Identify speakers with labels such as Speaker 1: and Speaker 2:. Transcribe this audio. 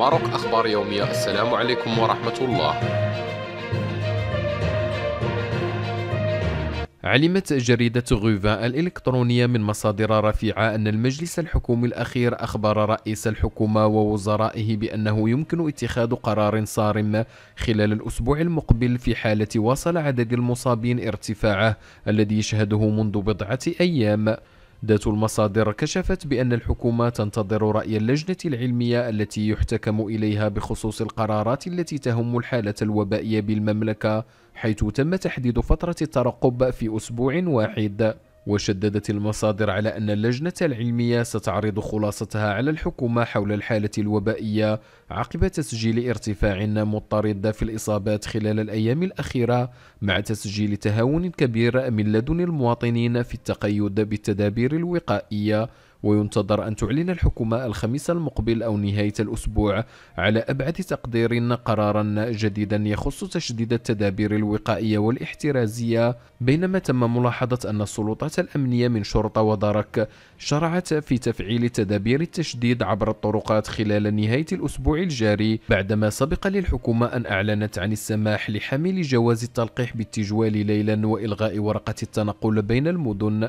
Speaker 1: ماروك أخبار يومية السلام عليكم ورحمة الله علمت جريدة غوفا الإلكترونية من مصادر رفيعة أن المجلس الحكومي الأخير أخبر رئيس الحكومة ووزرائه بأنه يمكن اتخاذ قرار صارم خلال الأسبوع المقبل في حالة وصل عدد المصابين ارتفاعه الذي يشهده منذ بضعة أيام ذات المصادر كشفت بأن الحكومة تنتظر رأي اللجنة العلمية التي يحتكم إليها بخصوص القرارات التي تهم الحالة الوبائية بالمملكة حيث تم تحديد فترة الترقب في أسبوع واحد وشددت المصادر على أن اللجنة العلمية ستعرض خلاصتها على الحكومة حول الحالة الوبائية عقب تسجيل ارتفاع مضطرد في الإصابات خلال الأيام الأخيرة مع تسجيل تهاون كبير من لدن المواطنين في التقيد بالتدابير الوقائية وينتظر أن تعلن الحكومة الخميس المقبل أو نهاية الأسبوع على أبعد تقدير قرارا جديدا يخص تشديد التدابير الوقائية والاحترازية بينما تم ملاحظة أن السلطات الأمنية من شرطة ودرك شرعت في تفعيل تدابير التشديد عبر الطرقات خلال نهاية الأسبوع الجاري بعدما سبق للحكومة أن أعلنت عن السماح لحاملي جواز التلقيح بالتجوال ليلا وإلغاء ورقة التنقل بين المدن